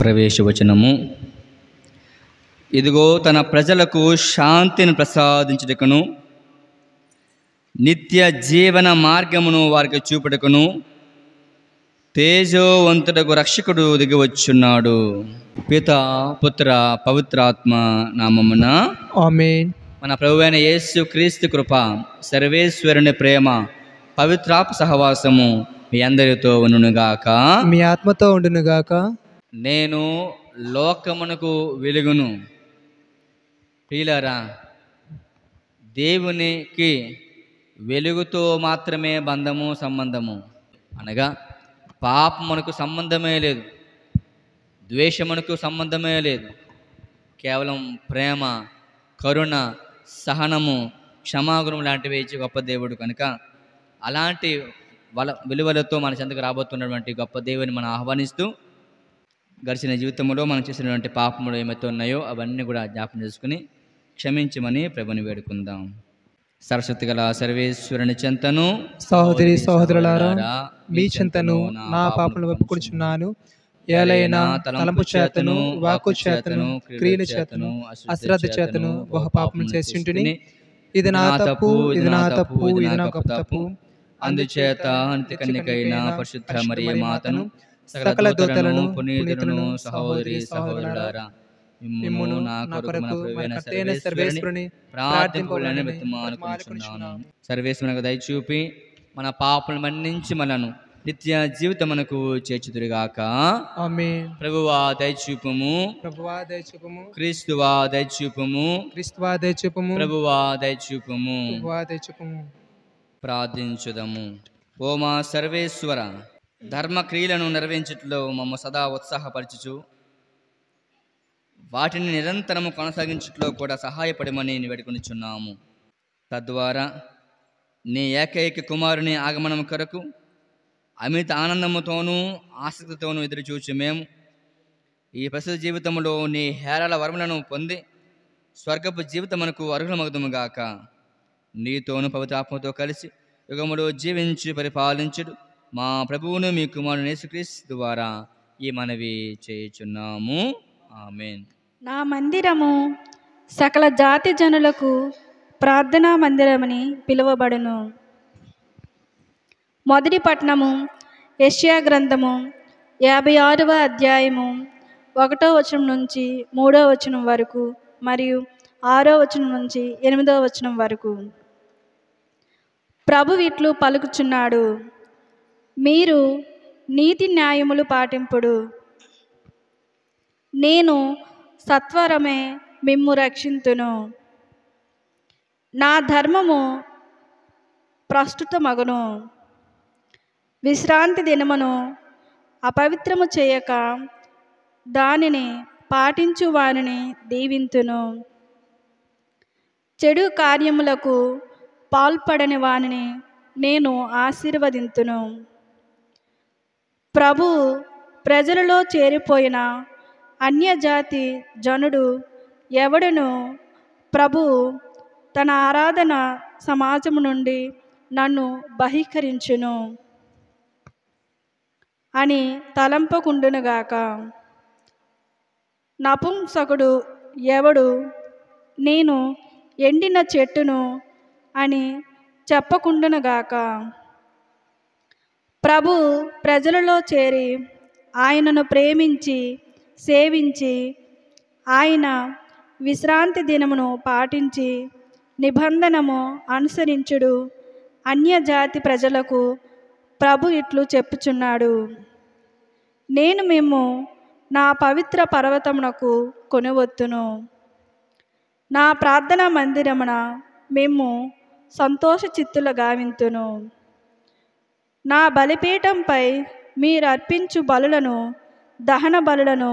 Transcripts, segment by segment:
ప్రవేశవచనము ఇదిగో తన ప్రజలకు శాంతిని ప్రసాదించుటకును నిత్య జీవన మార్గమును వారికి చూపుటకును తేజోవంతుడకు రక్షకుడు దిగివచ్చున్నాడు పిత పుత్ర పవిత్రాత్మ నామమున ఆమెన్ మన ప్రభు అయిన యేసు క్రీస్తు కృప సర్వేశ్వరుని ప్రేమ పవిత్రాప సహవాసము మీ అందరితో ఉండునుగాక మీ ఆత్మతో ఉండునుగాక నేను లోకమునకు వెలుగును ప్రియులారా దేవునికి వెలుగుతో మాత్రమే బంధము సంబంధము అనగా పాపమునకు సంబంధమే లేదు ద్వేషమునకు సంబంధమే లేదు కేవలం ప్రేమ కరుణ సహనము క్షమాగుణం లాంటివి ఇచ్చి గొప్ప దేవుడు కనుక అలాంటి వల విలువలతో మన చెందుకు రాబోతున్నటువంటి గొప్ప దేవుని మనం ఆహ్వానిస్తూ గడిచిన జీవితంలో మనం చేసినటువంటి పాపములు ఏమైతే ఉన్నాయో అవన్నీ కూడా జ్ఞాపం చేసుకుని క్షమించమని ప్రభుని వేడుకుందాం సరస్వతి గల సర్వేశ్వరుని చెంతను సహోదరి సహోదరులారా మీ చెంతను నా పాపను ఒప్పుకొనిచున్నాను ఏలైనా తలంపు చేతను వాకు చేతను క్రియల చేతను అశ్రద్ధ చేతను బహ పాపం చేసింటిని ఇది నా తప్పు ఇది నా తప్పు ఇది నా గొప్ప తప్పు అందుచేత అంత్యకన్నికైన పరిశుద్ధ మరియు మాతను సకల దూతలను పునీతులను సహోదరి సహోదరులారా మిమ్మును నా కొరకు మన ప్రభువైన సర్వేశ్వరుని ప్రార్థింపులను బతిమానుకుంటున్నాను సర్వేశ్వరునికి దయచూపి మన పాపలు మన్నించి మనను నిత్య జీవితం మనకు చేర్చుదురుగాక ఆమె ప్రభువా దయచూపము ప్రభువా దయచూపము క్రీస్తువా దయచూపము క్రీస్తువా దయచూపము ప్రభువా దయచూపము ప్రభువా దయచూపము ప్రార్థించుదము ఓ మా సర్వేశ్వర ధర్మక్రియలను నెరవేర్చట్లో మమ్మ సదా ఉత్సాహపరచుచు వాటిని నిరంతరము కొనసాగించట్లో కూడా సహాయపడమని వేడుకొనిచున్నాము తద్వారా నీ ఏకైక కుమారుని ఆగమనం కొరకు అమిత ఆనందముతోనూ ఆసక్తితోనూ ఎదురుచూచి మేము ఈ ప్రస్తుత జీవితంలో నీ హేరాల వరములను పొంది స్వర్గపు జీవితమునకు అర్హులమగుదుముగాక నీతోను పవిత్రాత్మతో కలిసి యుగములో జీవించి పరిపాలించుడు మా ప్రభువును మీ కుమారు నేసుక్రీస్ ద్వారా ఈ మనవి చేయుచున్నాము ఆమెన్ నా మందిరము సకల జాతి జనులకు ప్రార్థనా మందిరమని పిలువబడును మొదటి పట్టణము ఏషియా గ్రంథము యాభై ఆరవ అధ్యాయము ఒకటో వచనం నుంచి మూడో వచనం వరకు మరియు ఆరో వచనం నుంచి ఎనిమిదో వచనం వరకు ప్రభు ఇట్లు పలుకుచున్నాడు మీరు నీతి న్యాయములు పాటింపుడు నేను సత్వరమే మిమ్ము రక్షింతును నా ధర్మము ప్రస్తుత మగును విశ్రాంతి దినమును అపవిత్రము చేయక దానిని పాటించు వారిని దీవింతును చెడు కార్యములకు పాల్పడని వానిని నేను ఆశీర్వదింతును ప్రభు ప్రజలలో చేరిపోయిన అన్యజాతి జనుడు ఎవడును ప్రభు తన ఆరాధన సమాజము నుండి నన్ను బహిష్కరించును అని తలంపకుండునుగాక నపుంసకుడు ఎవడు నేను ఎండిన చెట్టును అని చెప్పకుండునుగాక ప్రభు ప్రజలలో చేరి ఆయనను ప్రేమించి సేవించి ఆయన విశ్రాంతి దినమును పాటించి నిబంధనము అనుసరించుడు అన్యజాతి ప్రజలకు ప్రభు ఇట్లు చెప్పుచున్నాడు నేను మేము నా పవిత్ర పర్వతమునకు కొనివత్తును నా ప్రార్థనా మందిరమున మేము సంతోష చిత్తుల గావింతును నా బలిపీఠంపై మీరర్పించు బలులను దహన బలులను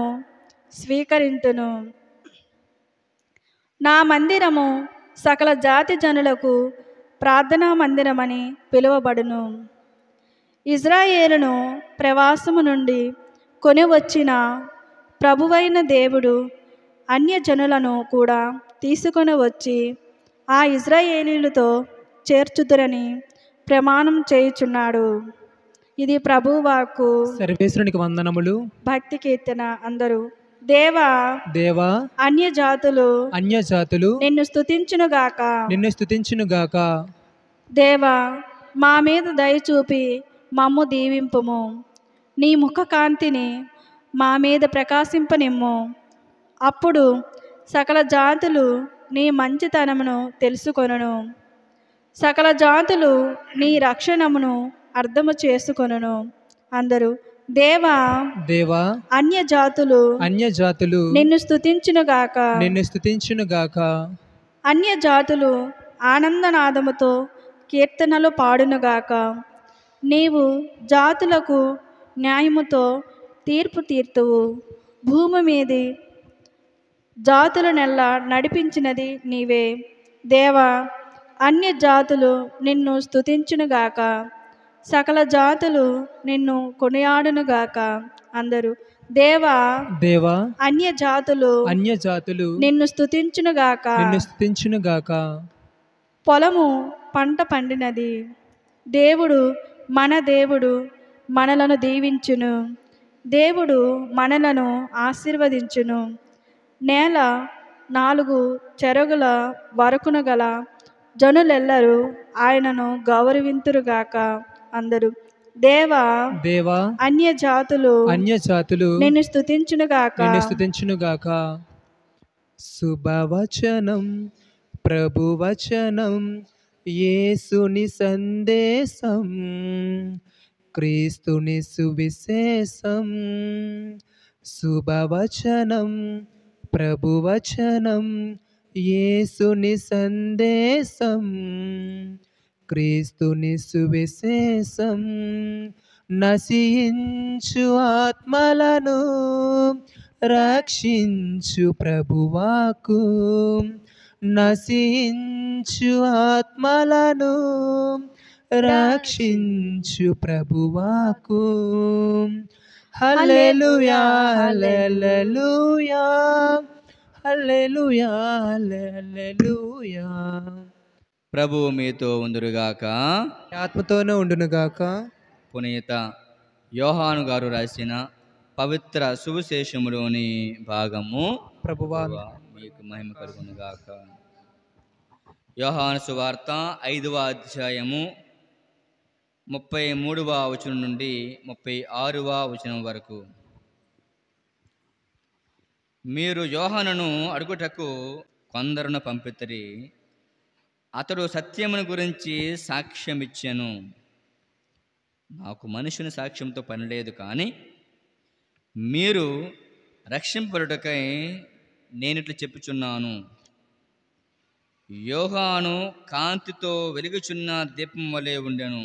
స్వీకరింతును నా మందిరము సకల జాతి జనులకు ప్రార్థనా మందిరమని పిలువబడును ఇజ్రాయేలును ప్రవాసము నుండి కొని వచ్చిన ప్రభువైన దేవుడు అన్యజనులను కూడా తీసుకొని వచ్చి ఆ ఇజ్రాయేలీలతో చేర్చుదురని ప్రమాణం చేయుచున్నాడు ఇది ప్రభువాకు సర్వేశ్వరునికి వందనములు భక్తి కీర్తన అందరూ దేవా దేవా అన్య జాతులు అన్య జాతులు నిన్ను స్తుతించును గాక నిన్ను స్తుతించును గాక దేవా మా మీద దయ చూపి మమ్ము దీవింపుము నీ ముఖ కాంతిని మా మీద ప్రకాశింపనిమ్ము అప్పుడు సకల జాతులు నీ మంచితనమును తెలుసుకొనును సకల జాతులు నీ రక్షణమును అర్థము చేసుకొనును అందరూ దేవా దేవా అన్య జాతులు అన్య జాతులు నిన్ను స్థుతించును గాక నిన్ను స్థుతించును గాక అన్య జాతులు ఆనందనాదముతో కీర్తనలు పాడును గాక నీవు జాతులకు న్యాయముతో తీర్పు తీర్తువు భూమి మీది జాతులనెల్లా నడిపించినది నీవే దేవా అన్య జాతులు నిన్ను స్థుతించునుగాక సకల జాతులు నిన్ను కొనియాడునుగాక అందరూ దేవా దేవా అన్య జాతులు అన్య జాతులు నిన్ను స్థుతించునుగాక నిన్ను స్థుతించునుగాక పొలము పంట పండినది దేవుడు మన దేవుడు మనలను దీవించును దేవుడు మనలను ఆశీర్వదించును నేల నాలుగు చెరగుల వరకునగల గల జనులెల్లరూ ఆయనను గౌరవింతురుగాక అందరూ దేవా దేవా అన్య జాతులు అన్య జాతులు నిన్ను స్తుతించునుగాక నిన్ను స్తుతించునుగాక శుభవచనం ప్రభువచనం యేసుని సందేశం క్రీస్తుని సువిశేషం శుభవచనం ప్రభువచనం యేసుని సందేశం క్రీస్తుని సువిశేషం నశించు ఆత్మలను రక్షించు ప్రభువాకు నశించు ఆత్మలను రక్షించు ప్రభువాకు హల్లెలూయా హల్లెలూయా ప్రభు ప్రభువు మీతో ఉందురుగాక ఆత్మతోనే ఉండునుగాక పునీత యోహాను గారు రాసిన పవిత్ర సువిశేషములోని భాగము ప్రభువా మీకు మహిమ కలుగునుగాక యోహాను సువార్త ఐదవ అధ్యాయము ముప్పై మూడవ వచనం నుండి ముప్పై ఆరవ వచనం వరకు మీరు యోహనను అడుగుటకు కొందరును పంపితరి అతడు సత్యమును గురించి సాక్ష్యం ఇచ్చాను నాకు మనుషుని సాక్ష్యంతో పని లేదు కానీ మీరు రక్షింపడుటకై నేనిట్లు చెప్పుచున్నాను యోగాను కాంతితో వెలుగుచున్న దీపం వలె ఉండెను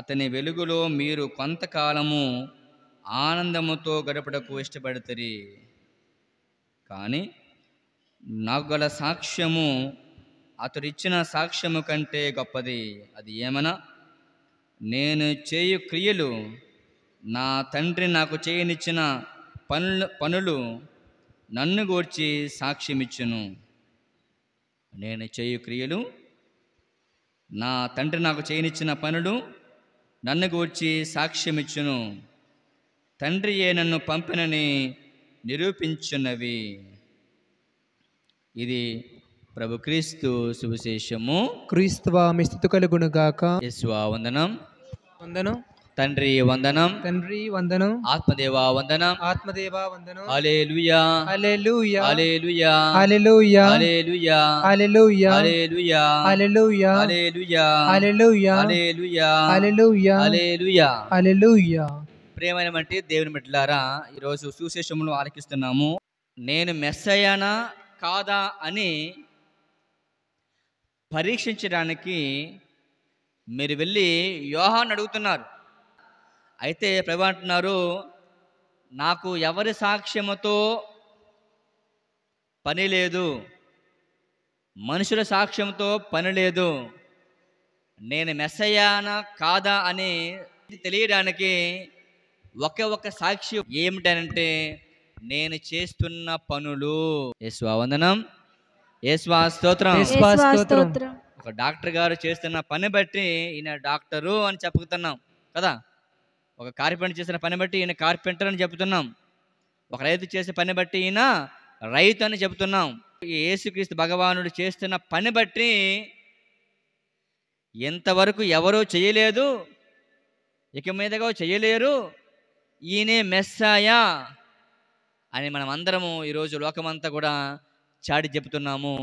అతని వెలుగులో మీరు కొంతకాలము ఆనందముతో గడపడకు ఇష్టపడతరి కానీ నాకు గల సాక్ష్యము అతడిచ్చిన సాక్ష్యము కంటే గొప్పది అది ఏమనా నేను చేయు క్రియలు నా తండ్రి నాకు చేయనిచ్చిన పనులు పనులు నన్ను గూర్చి సాక్ష్యమిచ్చును నేను చేయు క్రియలు నా తండ్రి నాకు చేయనిచ్చిన పనులు నన్ను గూర్చి సాక్ష్యమిచ్చును తండ్రియే నన్ను పంపినని నిరూపించున్నవి ఇది ప్రభుక్రీస్తు సువిశేషము క్రీస్తువా మీ స్థితి కలుగునుగాక యశ్వా వందనం వందనం తండ్రి వందనం తండ్రి వందనం ఆత్మదేవా వందనం ఆత్మదేవా వందనం హల్లెలూయా హల్లెలూయా హల్లెలూయా హల్లెలూయా హల్లెలూయా హల్లెలూయా హల్లెలూయా హల్లెలూయా హల్లెలూయా హల్లెలూయా హల్లెలూయా హల్లెలూయా హల్లెలూయా ప్రియమైన దేవుని బిడ్డలారా ఈరోజు సుశేషములు ఆలకిస్తున్నాము నేను మెస్సయ్యానా కాదా అని పరీక్షించడానికి మీరు వెళ్ళి వ్యూహాన్ని అడుగుతున్నారు అయితే ప్రభు అంటున్నారు నాకు ఎవరి సాక్ష్యముతో పని లేదు మనుషుల సాక్ష్యంతో పని లేదు నేను మెస్సయ్యానా కాదా అని తెలియడానికి ఒకే ఒక సాక్షి ఏమిటనంటే నేను చేస్తున్న పనులు వందనం ఒక డాక్టర్ గారు చేస్తున్న పని బట్టి ఈయన డాక్టరు అని చెప్పుకుతున్నాం కదా ఒక కార్పెంటర్ చేసిన పని బట్టి ఈయన కార్పెంటర్ అని చెప్తున్నాం ఒక రైతు చేసే పని బట్టి ఈయన రైతు అని చెప్తున్నాం యేసుక్రీస్తు భగవానుడు చేస్తున్న పని బట్టి ఎంతవరకు ఎవరూ చేయలేదు ఇక మీదగా చేయలేరు ఈయనే మెస్సాయా అని మనం అందరము ఈరోజు లోకమంతా కూడా చాటి చెబుతున్నాము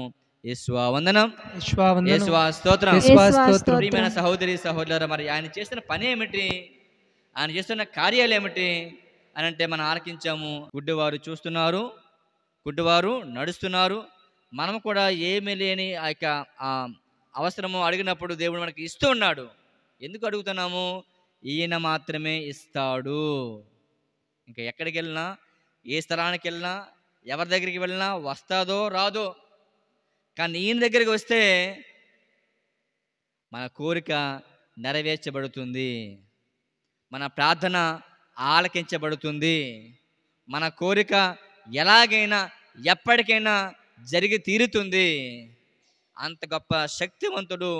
వందనం స్తోత్రం ప్రియమైన సహోదరి సహోదరు మరి ఆయన చేసిన పని ఏమిటి ఆయన చేస్తున్న కార్యాలు ఏమిటి అని అంటే మనం ఆలకించాము గుడ్డివారు చూస్తున్నారు గుడ్డివారు నడుస్తున్నారు మనం కూడా ఏమి లేని ఆ యొక్క అవసరము అడిగినప్పుడు దేవుడు మనకి ఇస్తూ ఉన్నాడు ఎందుకు అడుగుతున్నాము ఈయన మాత్రమే ఇస్తాడు ఇంకా ఎక్కడికి వెళ్ళినా ఏ స్థలానికి వెళ్ళినా ఎవరి దగ్గరికి వెళ్ళినా వస్తాదో రాదో కానీ ఈయన దగ్గరికి వస్తే మన కోరిక నెరవేర్చబడుతుంది మన ప్రార్థన ఆలకించబడుతుంది మన కోరిక ఎలాగైనా ఎప్పటికైనా జరిగి తీరుతుంది అంత గొప్ప శక్తివంతుడు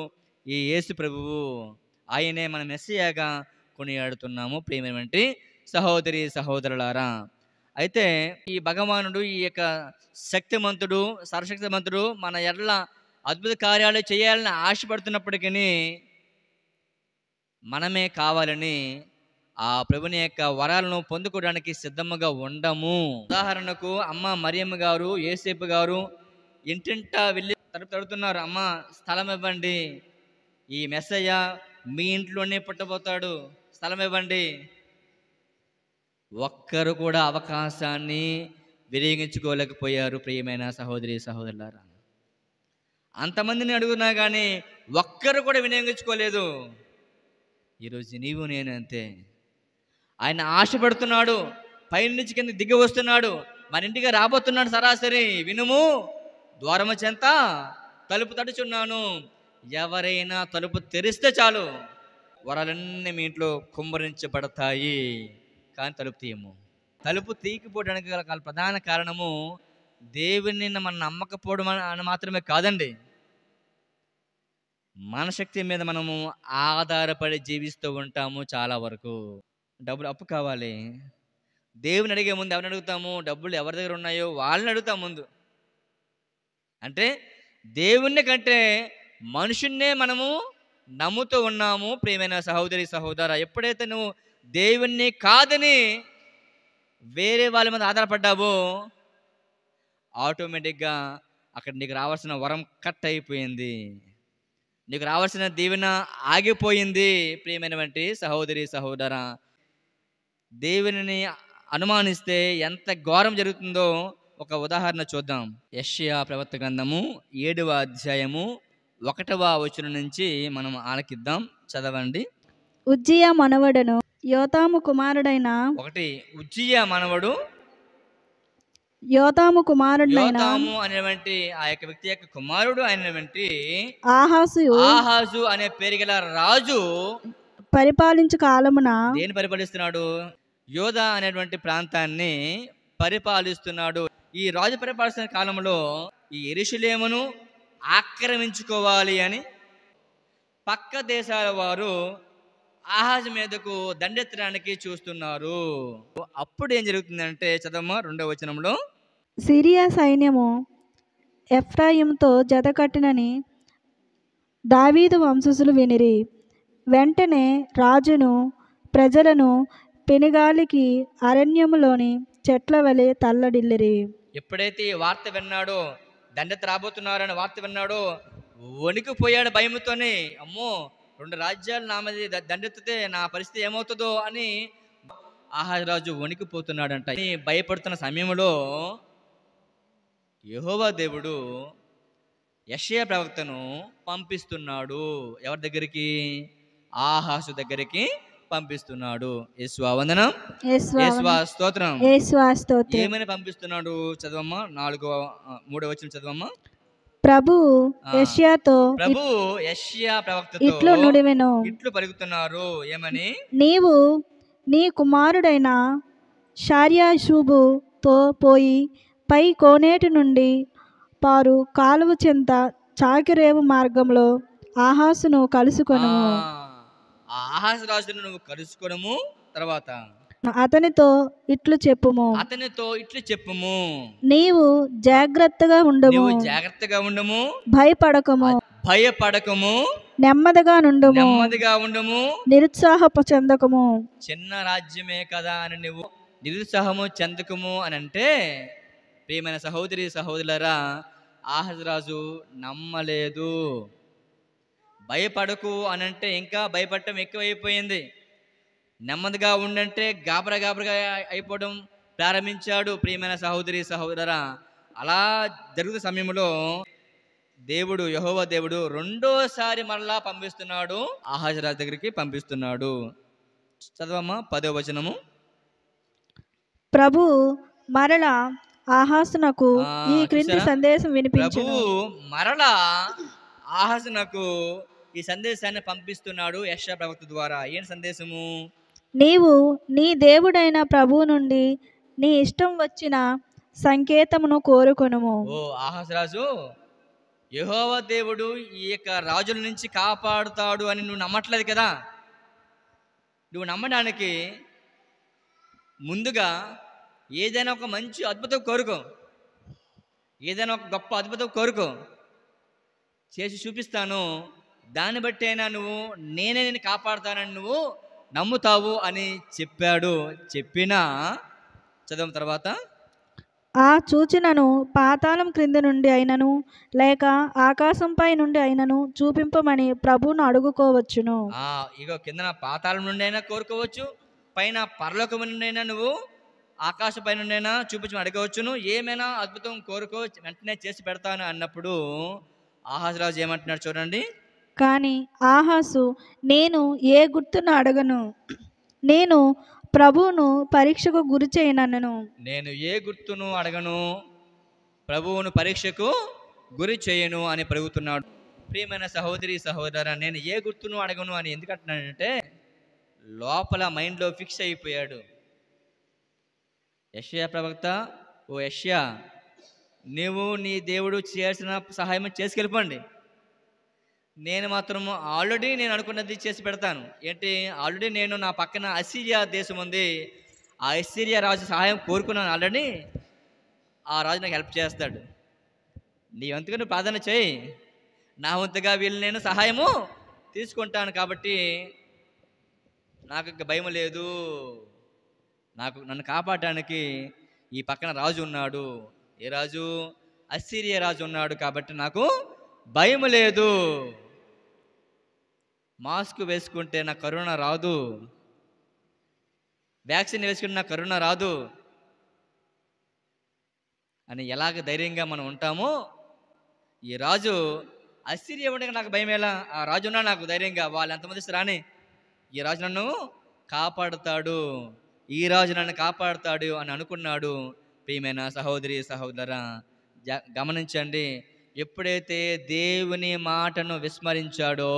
ఈ యేసు ప్రభువు ఆయనే మన మెస్సియాగా కొనియాడుతున్నాము ప్రియమైనటువంటి సహోదరి సహోదరులారా అయితే ఈ భగవానుడు ఈ యొక్క శక్తిమంతుడు మంతుడు మన ఎడల అద్భుత కార్యాలు చేయాలని ఆశపడుతున్నప్పటికీ మనమే కావాలని ఆ ప్రభుని యొక్క వరాలను పొందుకోవడానికి సిద్ధముగా ఉండము ఉదాహరణకు అమ్మ మరియమ్మ గారు ఏసేపు గారు ఇంటింటా వెళ్ళి తడుపు తడుతున్నారు అమ్మ స్థలం ఇవ్వండి ఈ మెస్సయ్య మీ ఇంట్లోనే పుట్టబోతాడు స్థలం ఇవ్వండి ఒక్కరు కూడా అవకాశాన్ని వినియోగించుకోలేకపోయారు ప్రియమైన సహోదరి సహోదరులారా అంతమందిని అడుగునా కానీ ఒక్కరు కూడా వినియోగించుకోలేదు ఈరోజు నీవు నేనంతే ఆయన ఆశపడుతున్నాడు పైనుంచి కింద దిగి వస్తున్నాడు మన ఇంటికి రాబోతున్నాడు సరాసరి వినుము ద్వారము చెంత తలుపు తడుచున్నాను ఎవరైనా తలుపు తెరిస్తే చాలు వరాలన్నీ మీ ఇంట్లో కుమ్మరించబడతాయి కానీ తలుపు తీయము తలుపు తీయకపోవడానికి గల ప్రధాన కారణము దేవుని మనం నమ్మకపోవడం అని మాత్రమే కాదండి మన శక్తి మీద మనము ఆధారపడి జీవిస్తూ ఉంటాము చాలా వరకు డబ్బులు అప్పు కావాలి దేవుని అడిగే ముందు ఎవరిని అడుగుతాము డబ్బులు ఎవరి దగ్గర ఉన్నాయో వాళ్ళని అడుగుతాం ముందు అంటే దేవుణ్ణి కంటే మనుషున్నే మనము నమ్ముతూ ఉన్నాము ప్రియమైన సహోదరి సహోదర ఎప్పుడైతే నువ్వు దేవుణ్ణి కాదని వేరే వాళ్ళ మీద ఆధారపడ్డావో ఆటోమేటిక్గా అక్కడ నీకు రావాల్సిన వరం కట్ అయిపోయింది నీకు రావాల్సిన దీవెన ఆగిపోయింది ప్రియమైనటువంటి సహోదరి సహోదర దేవుని అనుమానిస్తే ఎంత ఘోరం జరుగుతుందో ఒక ఉదాహరణ చూద్దాం యష్యా ప్రవర్త గ్రంథము ఏడవ అధ్యాయము ఒకటవ వచనం నుంచి మనం ఆలకిద్దాం చదవండి ఉజ్జియ మనవడను యోతాము కుమారుడైన ఒకటి ఉజ్జియ మనవడు యోతాము కుమారుడైన యోతాము అనేటువంటి ఆ యొక్క వ్యక్తి యొక్క కుమారుడు అయినటువంటి ఆహాసు ఆహాసు అనే పేరు గల రాజు పరిపాలించు కాలమున దేని పరిపాలిస్తున్నాడు యోధ అనేటువంటి ప్రాంతాన్ని పరిపాలిస్తున్నాడు ఈ రాజు పరిపాలిస్తున్న కాలంలో ఈ ఎరుషులేమును ఆక్రమించుకోవాలి అని పక్క దేశాల వారు ఆహాజ్ మీదకు దండెత్తడానికి చూస్తున్నారు అప్పుడు ఏం జరుగుతుందంటే చదమ్మ రెండవ వచనంలో సిరియా సైన్యము ఎఫ్రాయిమ్తో జత కట్టినని దావీదు వంశసులు వినిరి వెంటనే రాజును ప్రజలను పెనుగాలికి అరణ్యములోని చెట్ల వలె తల్లడిల్లిరి ఎప్పుడైతే ఈ వార్త విన్నాడో దండెత్తి రాబోతున్నారని వార్త విన్నాడు వణికిపోయాడు భయముతోనే అమ్మో రెండు రాజ్యాలు నా మీద దండెత్తితే నా పరిస్థితి ఏమవుతుందో అని ఆహాజరాజు వణికిపోతున్నాడంట భయపడుతున్న సమయంలో యహోవా దేవుడు యషయ ప్రవక్తను పంపిస్తున్నాడు ఎవరి దగ్గరికి ఆహాసు దగ్గరికి పంపిస్తున్నాడు ఏమని పంపిస్తున్నాడు చదవమ్మా నాలుగో మూడో వచ్చిన చదవమ్మా ప్రభు యష్యాతో ప్రభు యష్యా ప్రవక్త ఇట్లు నుడివెను ఇట్లు పరుగుతున్నారు ఏమని నీవు నీ కుమారుడైన షార్యాశుబుతో పోయి పై కోనేటి నుండి పారు కాలువ చింత చాకిరేవు మార్గంలో ఆహాసును కలుసుకొను ఆహాసరాజును నువ్వు కలుసుకోవడము తర్వాత అతనితో ఇట్లు చెప్పుము అతనితో ఇట్లు చెప్పుము నీవు జాగ్రత్తగా ఉండము జాగ్రత్తగా ఉండము భయపడకము భయపడకము నెమ్మదిగా నుండము నెమ్మదిగా ఉండము నిరుత్సాహపు చెందకము చిన్న రాజ్యమే కదా అని నువ్వు నిరుత్సాహము చెందకము అని అంటే ప్రియమైన సహోదరి సహోదరులరా ఆహజరాజు నమ్మలేదు భయపడకు అని అంటే ఇంకా భయపడటం ఎక్కువైపోయింది నెమ్మదిగా ఉండంటే గాబరా గాబరగా అయిపోవడం ప్రారంభించాడు ప్రియమైన సహోదరి సహోదర అలా జరుగుతున్న సమయంలో దేవుడు యహోవ దేవుడు రెండోసారి మరలా పంపిస్తున్నాడు ఆహాజరాజు దగ్గరికి పంపిస్తున్నాడు చదవమ్మా పదో వచనము ప్రభు మరలా ఆహాసునకు ఈ క్రింది సందేశం వినిపించు మరలా ఆహాసునకు ఈ సందేశాన్ని పంపిస్తున్నాడు యశ ప్రవక్త ద్వారా ఏం సందేశము నీవు నీ దేవుడైన ప్రభువు నుండి నీ ఇష్టం వచ్చిన సంకేతమును కోరుకొనుము ఓ ఆహాసరాజు యహోవ దేవుడు ఈ యొక్క రాజుల నుంచి కాపాడుతాడు అని నువ్వు నమ్మట్లేదు కదా నువ్వు నమ్మడానికి ముందుగా ఏదైనా ఒక మంచి అద్భుతం కోరుకో ఏదైనా ఒక గొప్ప అద్భుతం కోరుకో చేసి చూపిస్తాను దాన్ని బట్టి అయినా నువ్వు నేనే నేను కాపాడుతానని నువ్వు నమ్ముతావు అని చెప్పాడు చెప్పిన చదవం తర్వాత ఆ చూచినను పాతాళం క్రింద నుండి అయినను లేక ఆకాశంపై నుండి అయినను చూపింపమని ప్రభువును అడుగుకోవచ్చును ఇగో కింద పాతాళం నుండి అయినా కోరుకోవచ్చు పైన పరలోకం అయినా నువ్వు ఆకాశ నుండి నుండైనా చూపించమని అడగవచ్చును ఏమైనా అద్భుతం కోరుకోవచ్చు వెంటనే చేసి పెడతాను అన్నప్పుడు ఆహాజరాజు ఏమంటున్నాడు చూడండి కానీ ఆహాసు నేను ఏ గుర్తును అడగను నేను ప్రభువును పరీక్షకు గురి చేయనన్నను నేను ఏ గుర్తును అడగను ప్రభువును పరీక్షకు గురి చేయను అని పెరుగుతున్నాడు ప్రియమైన సహోదరి సహోదర నేను ఏ గుర్తును అడగను అని ఎందుకు అంటున్నానంటే లోపల మైండ్లో ఫిక్స్ అయిపోయాడు యష్యా ప్రవక్త ఓ యష్యా నీవు నీ దేవుడు చేసిన సహాయం చేసుకెళ్ళిపోండి నేను మాత్రము ఆల్రెడీ నేను అనుకున్నది చేసి పెడతాను ఏంటి ఆల్రెడీ నేను నా పక్కన అసిరియా దేశం ఉంది ఆ ఐశ్వర్య రాజు సహాయం కోరుకున్నాను ఆల్రెడీ ఆ రాజు నాకు హెల్ప్ చేస్తాడు నీ వంతుగా నువ్వు ప్రార్థన చేయి నా వంతుగా వీళ్ళు నేను సహాయము తీసుకుంటాను కాబట్టి నాకు ఇంకా భయం లేదు నాకు నన్ను కాపాడటానికి ఈ పక్కన రాజు ఉన్నాడు ఏ రాజు అస్సీరియ రాజు ఉన్నాడు కాబట్టి నాకు భయం లేదు మాస్క్ వేసుకుంటే నా కరోనా రాదు వ్యాక్సిన్ వేసుకుంటే నా కరోనా రాదు అని ఎలాగ ధైర్యంగా మనం ఉంటామో ఈ రాజు అసిరియా ఉండగా నాకు భయం ఎలా ఆ రాజున్నా నాకు ధైర్యంగా వాళ్ళు ఎంతమంది రాని ఈ రాజు నన్ను కాపాడుతాడు ఈ రాజు నన్ను కాపాడుతాడు అని అనుకున్నాడు ప్రియమైన సహోదరి సహోదర గమనించండి ఎప్పుడైతే దేవుని మాటను విస్మరించాడో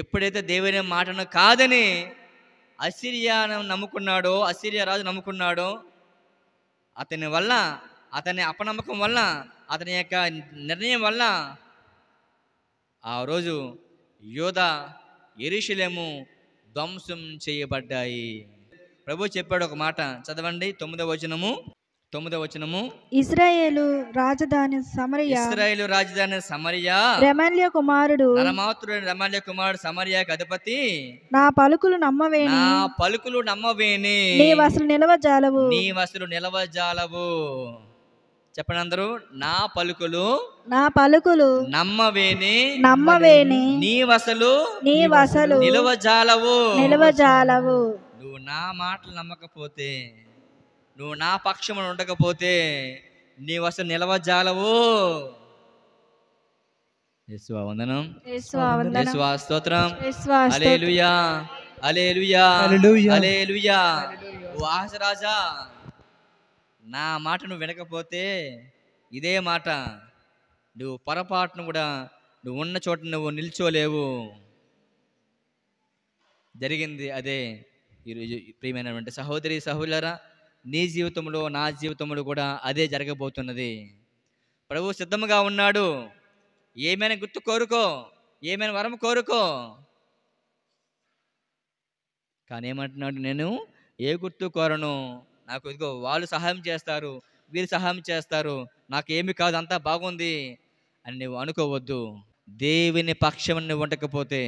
ఎప్పుడైతే దేవుని మాటను కాదని అసిరియాను నమ్ముకున్నాడో అసిరియా రాజు నమ్ముకున్నాడో అతని వల్ల అతని అపనమ్మకం వల్ల అతని యొక్క నిర్ణయం వల్ల ఆ రోజు యోధ ఎరుషులేము ధ్వంసం చేయబడ్డాయి ప్రభు చెప్పాడు ఒక మాట చదవండి తొమ్మిదవ వచనము తొమ్మిదో వచనము ఇస్రాయేలు రాజధాని సమరయ ఇస్రాయేలు రాజధాని సమరయ రమల్య కుమారుడు నరమాతుడు రమల్య కుమారుడు సమరయ అధిపతి నా పలుకులు నమ్మవేని నా పలుకులు నమ్మవేని నీవు అసలు నిలవజాలవు నీ వసలు నిలవజాలవు చెప్పండి అందరూ నా పలుకులు నా పలుకులు నమ్మవేని నమ్మవేని నీ వసలు నీవసలు నీవసలు నిలవజాలవు నిలవజాలవు నువ్వు నా మాటలు నమ్మకపోతే నువ్వు నా పక్షమును ఉండకపోతే నీ వస నిలవజాలవు యేసువా వందనం నా మాట నువ్వు వినకపోతే ఇదే మాట నువ్వు పొరపాటును కూడా నువ్వు ఉన్న చోట నువ్వు నిల్చోలేవు జరిగింది అదే ఈరోజు ప్రియమైనటువంటి సహోదరి సహోదరా నీ జీవితంలో నా జీవితంలో కూడా అదే జరగబోతున్నది ప్రభు సిద్ధంగా ఉన్నాడు ఏమైనా గుర్తు కోరుకో ఏమైనా వరం కోరుకో కానీ ఏమంటున్నాడు నేను ఏ గుర్తు కోరను నాకు ఇదిగో వాళ్ళు సహాయం చేస్తారు వీళ్ళు సహాయం చేస్తారు నాకు ఏమి కాదు అంతా బాగుంది అని నువ్వు అనుకోవద్దు దేవుని పక్షం ఉండకపోతే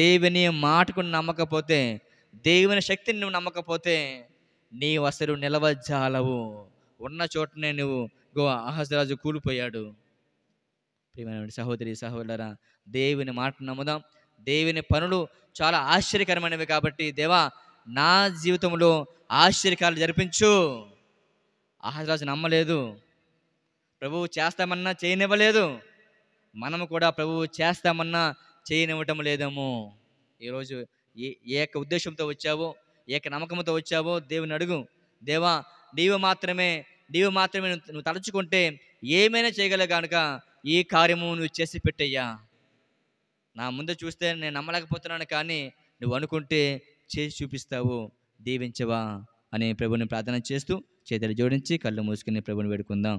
దేవుని మాటకు నమ్మకపోతే దేవుని శక్తిని నువ్వు నమ్మకపోతే నీవు అసలు నిలవజాలవు ఉన్న చోటనే నువ్వు గో అహసరాజు కూలిపోయాడు ప్రియమైన సహోదరి సహోదరా దేవుని మాట నమ్ముదాం దేవుని పనులు చాలా ఆశ్చర్యకరమైనవి కాబట్టి దేవా నా జీవితంలో ఆశ్చర్యకాలు జరిపించు అహసరాజు నమ్మలేదు ప్రభువు చేస్తామన్నా చేయనివ్వలేదు మనము కూడా ప్రభువు చేస్తామన్నా చేయనివ్వటం లేదేమో ఈరోజు ఏ ఏ యొక్క ఉద్దేశంతో వచ్చావో ఏక నమ్మకంతో వచ్చావో దేవుని అడుగు దేవా నీవు మాత్రమే నీవు మాత్రమే నువ్వు తలుచుకుంటే ఏమైనా చేయగలవు కనుక ఈ కార్యము నువ్వు చేసి పెట్టయ్యా నా ముందు చూస్తే నేను నమ్మలేకపోతున్నాను కానీ నువ్వు అనుకుంటే చేసి చూపిస్తావు దీవించవా అని ప్రభుని ప్రార్థన చేస్తూ చేతులు జోడించి కళ్ళు మూసుకుని ప్రభుని వేడుకుందాం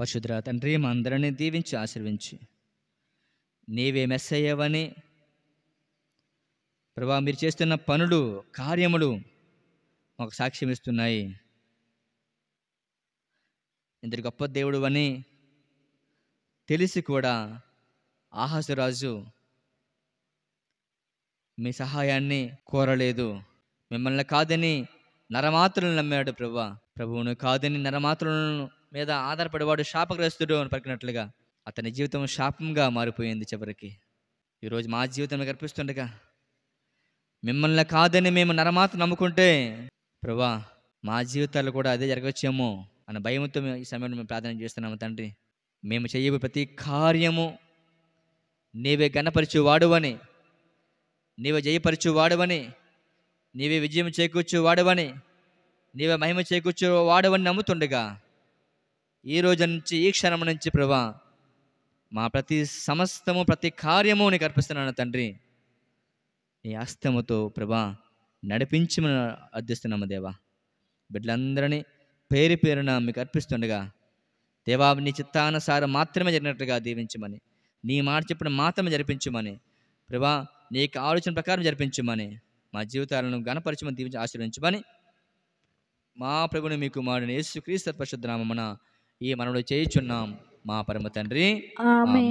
పరశుద్ర తండ్రి మా అందరినీ దీవించి ఆశీర్వించి నీవే మెస్ అయ్యావని ప్రభా మీరు చేస్తున్న పనులు కార్యములు మాకు సాక్ష్యం ఇస్తున్నాయి ఇంత గొప్ప దేవుడు అని తెలిసి కూడా ఆహాసురాజు మీ సహాయాన్ని కోరలేదు మిమ్మల్ని కాదని నరమాత్రులను నమ్మాడు ప్రభా ప్రభువును కాదని నరమాత్రులను మీద ఆధారపడేవాడు శాపగ్రస్తుడు అని పలికినట్లుగా అతని జీవితం శాపంగా మారిపోయింది చివరికి ఈరోజు మా జీవితంలో కనిపిస్తుండగా మిమ్మల్ని కాదని మేము నరమాత నమ్ముకుంటే ప్రభా మా జీవితాలు కూడా అదే జరగచ్చేమో అన్న భయంతో మేము ఈ సమయంలో మేము ప్రార్థన చేస్తున్నాము తండ్రి మేము చెయ్యబో ప్రతి కార్యము నీవే వాడువని నీవే జయపరచువాడువని నీవే విజయం వాడవని నీవే మహిమ వాడవని నమ్ముతుండగా ఈ రోజు నుంచి ఈ క్షణం నుంచి ప్రభా మా ప్రతి సమస్తము ప్రతి కార్యము నీకు అర్పిస్తున్నాను తండ్రి నీ ఆస్తమతో ప్రభా నడిపించమని అర్థిస్తున్నాము దేవా బిడ్డలందరినీ పేరు పేరున మీకు అర్పిస్తుండగా దేవా నీ చిత్తానుసారం మాత్రమే జరిగినట్టుగా దీవించమని నీ మాట చెప్పిన మాత్రమే జరిపించమని ప్రభా నీ యొక్క ఆలోచన ప్రకారం జరిపించమని మా జీవితాలను గణపరచమని దీవించి ఆశీర్వించమని మా ప్రభుని మీకు మాడిన యేసు క్రీస్తు పరిశుద్ధనామన ఈ మనలో చేయుచున్నాం మా పరమ తండ్రి ఆమె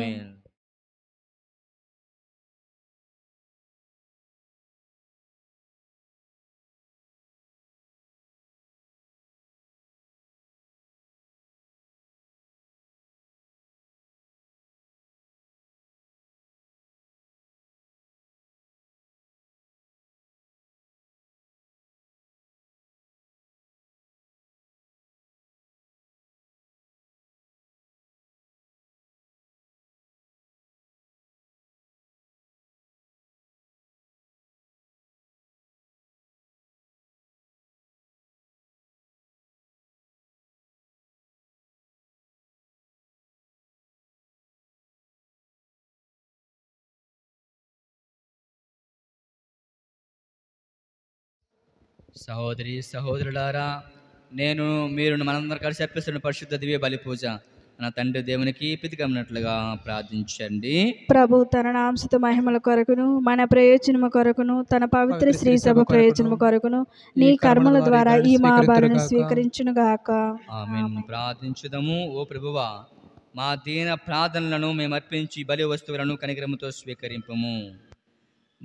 సహోదరి సహోదరులారా నేను మీరు మనందరం కలిసి అప్పిస్తున్న పరిశుద్ధ దివ్య బలి పూజ మన తండ్రి దేవునికి పితికమ్మినట్లుగా ప్రార్థించండి ప్రభు తన నాంశిత మహిమల కొరకును మన ప్రయోజనము కొరకును తన పవిత్ర శ్రీ సభ ప్రయోజనము కొరకును నీ కర్మల ద్వారా ఈ మహాభారను స్వీకరించును గాక ప్రార్థించుదము ఓ ప్రభువా మా దీన ప్రార్థనలను మేము అర్పించి బలి వస్తువులను కనిగ్రమతో స్వీకరింపము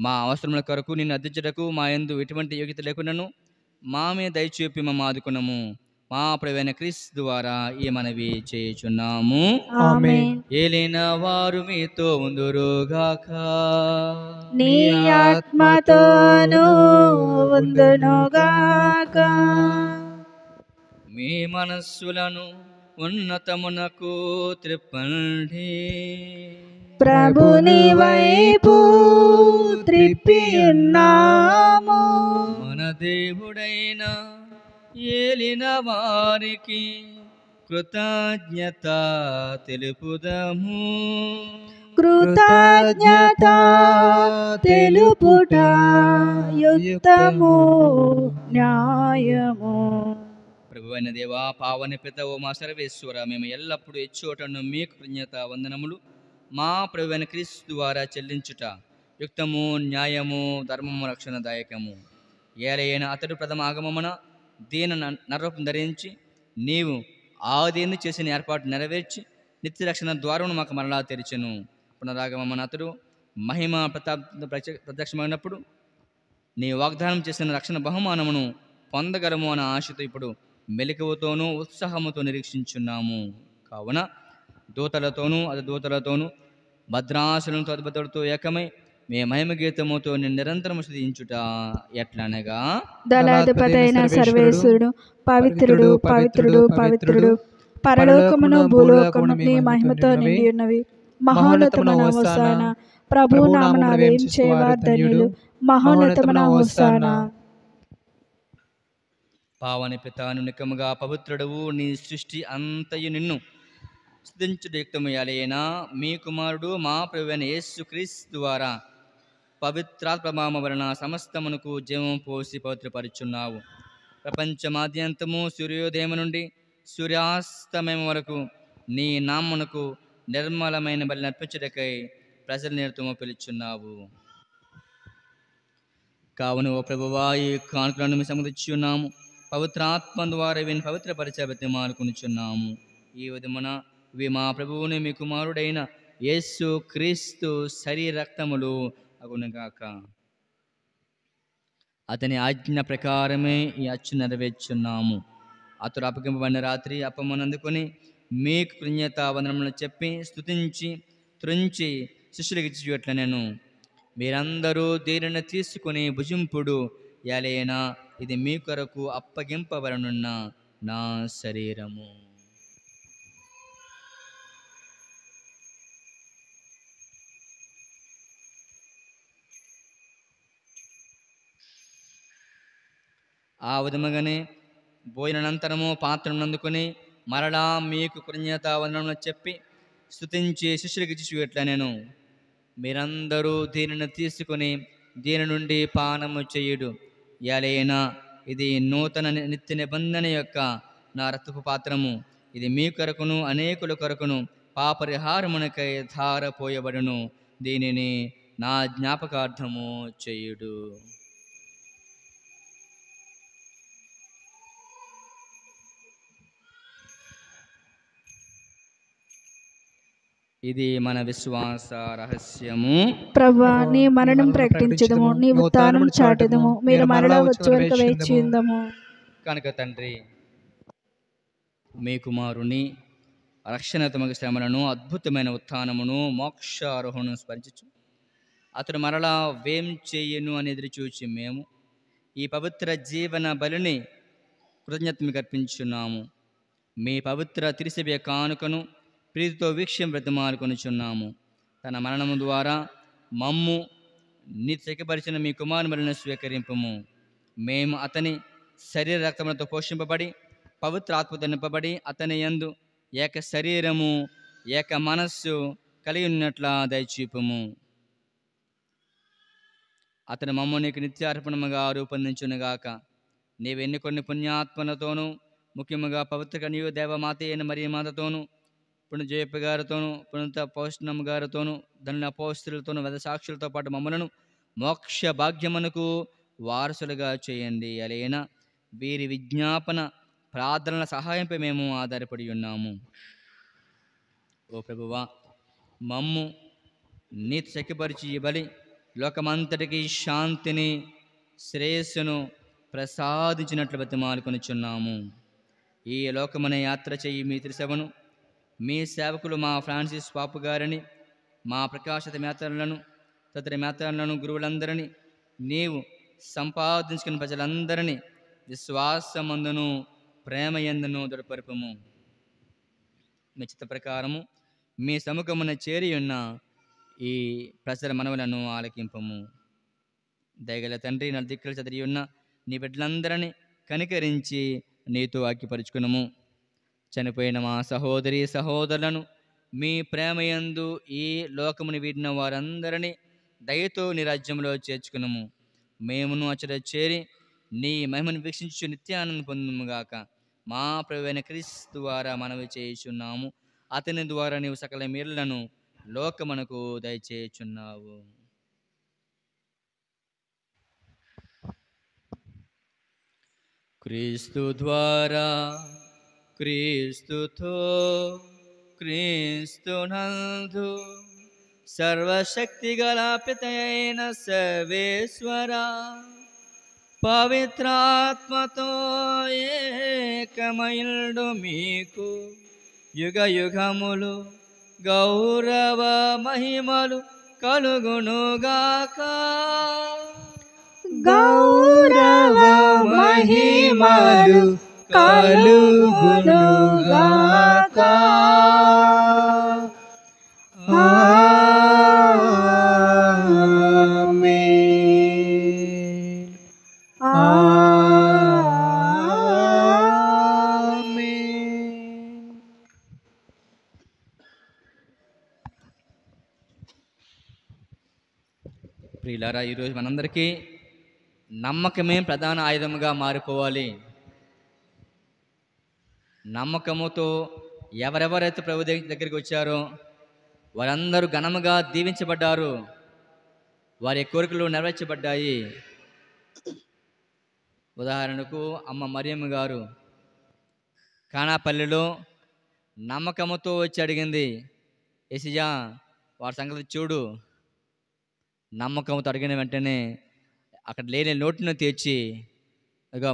మా అవసరముల కొరకు నిన్ను అర్థించటకు మా ఎందు ఎటువంటి యోగ్యత లేకున్నాను మామే దయచూపి మా ఆదుకున్నాము మా ప్రవేణ క్రీస్ ద్వారా ఈ మనవి చేయుచున్నాము ఏలిన వారు మీతో ఉందరుగాక నీ ఆత్మతోను ఉందనుగాక మీ మనస్సులను ఉన్నతమునకు త్రిప్పండి ప్రభుని వైపు త్రిప్పియున్నాము మన దేవుడైన ఏలిన వారికి కృతజ్ఞత తెలుపుదము కృతజ్ఞత తెలుపుట యుక్తము న్యాయము ప్రభువైన దేవా పావన పితవు మా సర్వేశ్వర మేము ఎల్లప్పుడూ ఇచ్చోటను మీకు కృతజ్ఞత వందనములు మా ప్రభువైన క్రీస్తు ద్వారా చెల్లించుట యుక్తము న్యాయము ధర్మము రక్షణదాయకము ఏలైన అతడు ప్రథమ ఆగమమున దీన నరూపం ధరించి నీవు ఆదేను చేసిన ఏర్పాటు నెరవేర్చి నిత్య రక్షణ ద్వారమును మాకు మరలా తెరిచెను పునరాగమమున అతడు మహిమ ప్రతాప్ ప్రత్యక్షమైనప్పుడు నీ వాగ్దానం చేసిన రక్షణ బహుమానమును పొందగలము అన్న ఆశతో ఇప్పుడు మెలకువతోనూ ఉత్సాహముతో నిరీక్షించున్నాము కావున దూతలతోనూ అది దూతలతోనూ భద్రాసులను అద్భుతులతో ఏకమై మే మహిమ గీతముతో నిరంతరం శుధించుట ఎట్లనగా దళాధిపతి సర్వేశ్వరుడు పవిత్రుడు పవిత్రుడు పవిత్రుడు పరలోకమును భూలోకమును నీ మహిమతో నిండి ఉన్నవి మహోన్నతమున ప్రభు నామన వేం చేయవార్ధన్యులు పావని పితాను నికముగా పవిత్రుడవు నీ సృష్టి అంతయు నిన్ను స్థుతించుడిక్తమయ్యాలైన మీ కుమారుడు మా యేసు యేసుక్రీస్ ద్వారా పవిత్రాత్మభామ వలన సమస్తమునకు జీవం పోసి పవిత్రపరుచున్నావు ప్రపంచమాద్యంతము సూర్యోదయం నుండి సూర్యాస్తమయం వరకు నీ నామ్మునకు నిర్మలమైన బలి నర్పించటకై ప్రజల నేర్తము పిలుచున్నావు కావున ఓ ప్రభువా ఈ కానుకలను మేము సముదించున్నాము పవిత్రాత్మ ద్వారా విని పవిత్రపరిచే మాలు కొనుచున్నాము ఈ విధమున ఇవి మా ప్రభువుని మీ కుమారుడైన యేస్సు క్రీస్తు శరీరక్తములు అగునుగాక అతని ఆజ్ఞ ప్రకారమే ఈ అచ్చు నెరవేర్చున్నాము అతడు అప్పగింపబడిన రాత్రి అప్పమనందుకొని మీకు కృణ్యత వందనములు చెప్పి స్థుతించి త్రుంచి శిష్యులకు ఇచ్చేట్ల నేను మీరందరూ దీనిని తీసుకుని భుజింపుడు ఎలైనా ఇది మీ కొరకు అప్పగింపబడనున్న నా శరీరము ఆ విధముగానే భోజనానంతరము పాత్రను అందుకొని మరలా మీకు కృతజ్ఞత చెప్పి స్థుతించి శిష్యులకు ఇచ్చిట్లా నేను మీరందరూ దీనిని తీసుకొని దీని నుండి పానము చేయుడు ఎలైనా ఇది నూతన నిత్య నిబంధన యొక్క నా రతపు పాత్రము ఇది మీ కొరకును అనేకుల కొరకును పాపరిహారమునకై ధారపోయబడును దీనిని నా జ్ఞాపకార్థము చేయుడు ఇది మన విశ్వాస రహస్యము ప్రభా నీ మరణం ప్రకటించదము నీ ఉత్థానం చాటదము మీరు మరలా వచ్చే వేచి ఉందము కనుక తండ్రి మీ కుమారుని రక్షణాత్మక శ్రమలను అద్భుతమైన ఉత్థానమును మోక్షారోహణను స్మరించచ్చు అతడు మరలా వేం చేయను అని ఎదురుచూచి మేము ఈ పవిత్ర జీవన బలిని కృతజ్ఞతమికి అర్పించున్నాము మీ పవిత్ర తిరిసిబే కానుకను ప్రీతితో వీక్ష్యం బ్రతిమాలుకొనిచున్నాము తన మరణము ద్వారా మమ్ము నీ మీ కుమారుమరిని స్వీకరింపము మేము అతని శరీర రక్తములతో పోషింపబడి పవిత్ర ఆత్మతో నింపబడి అతని యందు ఏక శరీరము ఏక మనస్సు కలిగి ఉన్నట్ల దయచూపము అతని మమ్మ నీకు నిత్యార్పణముగా రూపొందించునుగాక నీవెన్ని కొన్ని పుణ్యాత్మలతోనూ ముఖ్యముగా పవిత్ర నీవు దేవమాత అయిన మరియు మాతతోనూ జయప్ప గారితోనూ పుణ్యత పౌష్ణమ్మ గారితోనూ ధనుల వెద సాక్షులతో పాటు మమ్మలను మోక్ష భాగ్యమునకు వారసులుగా చేయండి అలైనా వీరి విజ్ఞాపన ప్రార్థనల సహాయంపై మేము ఆధారపడి ఉన్నాము ఓ ప్రభువా మమ్ము నీతి శక్తిపరిచి బలి లోకమంతటికి శాంతిని శ్రేయస్సును ప్రసాదించినట్లు బతిమాలుకొనిచున్నాము ఈ లోకమనే యాత్ర చేయి మీ త్రిసభను మీ సేవకులు మా ఫ్రాన్సిస్ పాపు గారిని మా ప్రకాశిత మేతలను తదితర మేతలను గురువులందరినీ నీవు సంపాదించుకున్న ప్రజలందరినీ విశ్వాసమందును ఎందును దృఢపరపము మీ చిత్త ప్రకారము మీ సముఖమున చేరి ఉన్న ఈ ప్రజల మనవలను ఆలకింపము దయగల తండ్రి నా దిక్కులు చదివి ఉన్న నీ బిడ్డలందరినీ కనికరించి నీతో ఆక్యపరుచుకునము చనిపోయిన మా సహోదరి సహోదరులను మీ ప్రేమయందు ఈ లోకముని వీడిన వారందరినీ దయతో నీ రాజ్యంలో చేర్చుకునము మేమును అచ్చట చేరి నీ మహిమను వీక్షించు నిత్యానందం పొందుముగాక మా ప్రవేణ క్రీస్తు ద్వారా మనవి చేయుచున్నాము అతని ద్వారా నీవు సకల మీరులను లోకమునకు దయచేయుచున్నావు క్రీస్తు ద్వారా క్రీస్తుతో క్రీస్తునందు సర్వశక్తి గలాపితైన సర్వేశ్వర పవిత్రాత్మతో ఏకమైల్డు మీకు యుగ యుగములు గౌరవ మహిమలు కలుగునుగాక గౌరవ మహిమలు కలుగునుగాక ఈరోజు మనందరికీ నమ్మకమే ప్రధాన ఆయుధముగా మారిపోవాలి నమ్మకముతో ఎవరెవరైతే ప్రభు దగ్గరికి వచ్చారో వారందరూ ఘనముగా దీవించబడ్డారు వారి కోరికలు నెరవేర్చబడ్డాయి ఉదాహరణకు అమ్మ మరియమ్మ గారు కానాపల్లిలో నమ్మకముతో వచ్చి అడిగింది ఎసిజా వారి సంగతి చూడు నమ్మకంతో అడిగిన వెంటనే అక్కడ లేని నోటును తీర్చి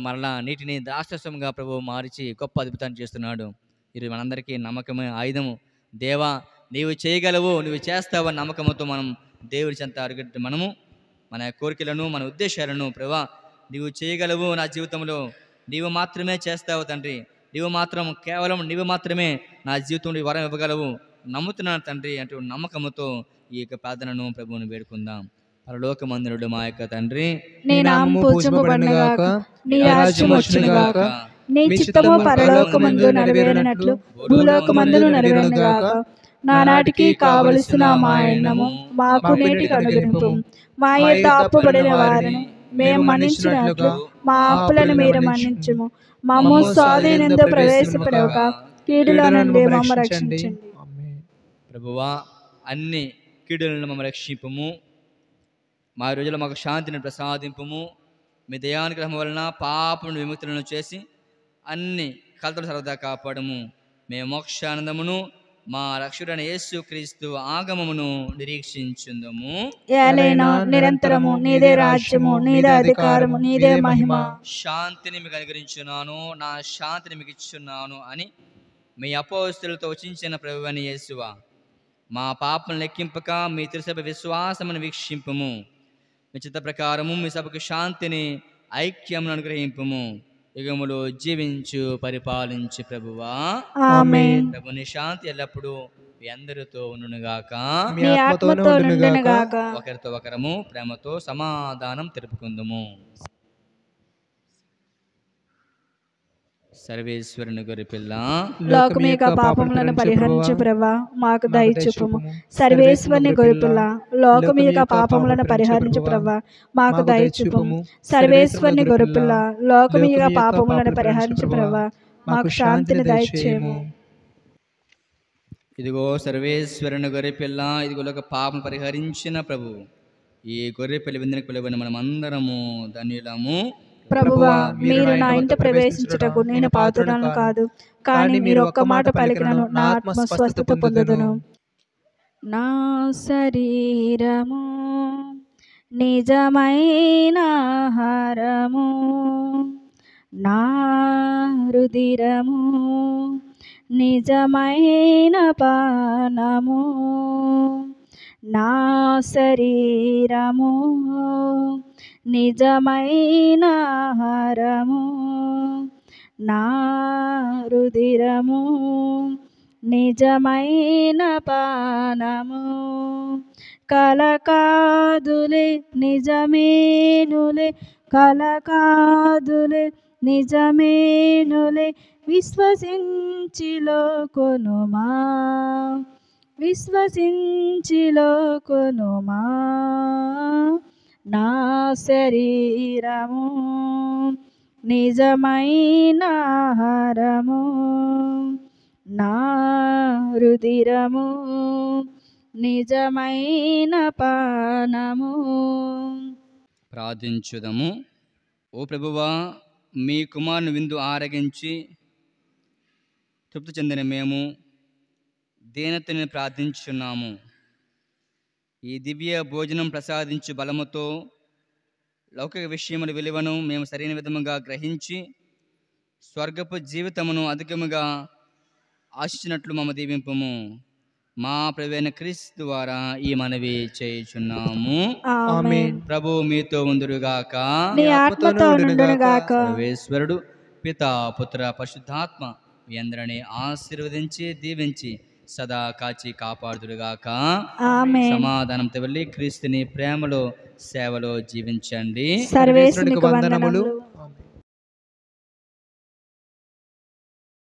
మరలా నీటిని ద్రాక్షసంగా ప్రభు మార్చి గొప్ప అద్భుతాన్ని చేస్తున్నాడు ఇది మనందరికీ నమ్మకమే ఆయుధము దేవా నీవు చేయగలవు నువ్వు చేస్తావు నమ్మకంతో మనం దేవుడి చెంత అరుగట్టు మనము మన కోరికలను మన ఉద్దేశాలను ప్రభా నీవు చేయగలవు నా జీవితంలో నీవు మాత్రమే చేస్తావు తండ్రి నీవు మాత్రం కేవలం నీవు మాత్రమే నా జీవితంలో వరం ఇవ్వగలవు నమ్ముతున్నాను తండ్రి అంటే నమ్మకంతో ఈ యొక్క ప్రార్థనను ప్రభువుని వేడుకుందాం పరలోక పరలోకమందునుడు మా యొక్క తండ్రి నీ నామము పూజింపబడినగాక నీ రాజ్యం వచ్చినగాక నీ చిత్తము పరలోకమందు నెరవేరినట్లు భూలోకమందును నెరవేరినగాక నానాటికి కావలసిన మా అన్నము మాకు నేటి కనుగొనిపు మా యొక్క అప్పుబడిన వారిని మేము మన్నించినట్లు మా అప్పులను మీరు మన్నించము మమ్మ స్వాధీనంతో ప్రవేశపడక కీడులో నుండి మమ్మ రక్షించండి ప్రభువా అన్ని కీడులను మమ్మ రక్షిపము మా రోజుల్లో మాకు శాంతిని ప్రసాదింపము మీ దయానుగ్రహం వలన పాపను విముక్తులను చేసి అన్ని కలతలు సరదా కాపాడము మేము మోక్షానందమును మా రక్షుడైన యేసు క్రీస్తు ఆగమమును నిరీక్షించుందము ఏలైనా నిరంతరము నీదే రాజ్యము నీదే అధికారము నీదే మహిమ శాంతిని మీకు అనుగ్రహించున్నాను నా శాంతిని మీకు ఇచ్చున్నాను అని మీ అపోస్తులతో వచించిన ప్రభువని యేసువా మా పాపను లెక్కింపక మీ తిరుసభ విశ్వాసమును వీక్షింపము మీ చిత్త ప్రకారము మీ సభకు శాంతిని ఐక్యమును అనుగ్రహింపుము యుగములు జీవించు పరిపాలించు ప్రభువా ప్రభుని శాంతి ఎల్లప్పుడూ మీ అందరితో ఉండునుగాక ఒకరితో ఒకరము ప్రేమతో సమాధానం తెలుపుకుందుము సర్వేశ్వరుని గొరి పిల్ల లోకం యొక్క పాపములను పరిహరించు ప్రభా మాకు దయచూపము సర్వేశ్వరుని గొరి పిల్ల లోకం యొక్క పాపములను పరిహరించు ప్రభా మాకు దయచూపము సర్వేశ్వరుని గొరి పిల్ల లోకం యొక్క పాపములను ప్రభా మాకు శాంతిని దయచేయము ఇదిగో సర్వేశ్వరుని గొరి ఇదిగో ఒక పాపం పరిహరించిన ప్రభు ఈ గొర్రె పెళ్లి విందుని పిలువని మనం అందరము ధన్యులము ప్రభువా మీరు నా ఇంట ప్రవేశించుటకు నేను పాత్రను కాదు కానీ మీరు ఒక్క మాట పలికినను నా ఆత్మ స్వస్థత పొందుదును నా శరీరము నిజమైన ఆహారము నా రుదిరము నిజమైన పానము నా శరీరము నిజమైన హరము నా రుదిరము నిజమైన పానము కలకాదులే నిజమేనులే కలకాదులే నిజమేనులే విశ్వసించిలో కొనుమా విశ్వసించిలోకొనుమా నా శరీరము నిజమైన హరము నా రుదిరము నిజమైన పానము ప్రార్థించుదము ఓ ప్రభువా మీ కుమారుని విందు ఆరగించి తృప్తి చెందిన మేము దీనతని ప్రార్థించున్నాము ఈ దివ్య భోజనం ప్రసాదించు బలముతో లౌకిక విషయముల విలువను మేము సరైన విధముగా గ్రహించి స్వర్గపు జీవితమును అధికముగా ఆశించినట్లు మమ దీవింపము మా ప్రవేణ క్రీస్ ద్వారా ఈ మనవి చేయుచున్నాము ప్రభు మీతో ఉందురుగాక సర్వేశ్వరుడు పిత పుత్ర పరిశుద్ధాత్మ మీ అందరినీ ఆశీర్వదించి దీవించి సదా కాచి కాపాడుదురుగాక సమాధానంతో వెళ్ళి క్రీస్తుని ప్రేమలో సేవలో జీవించండి సర్వేశ్వరుడికి వందనములు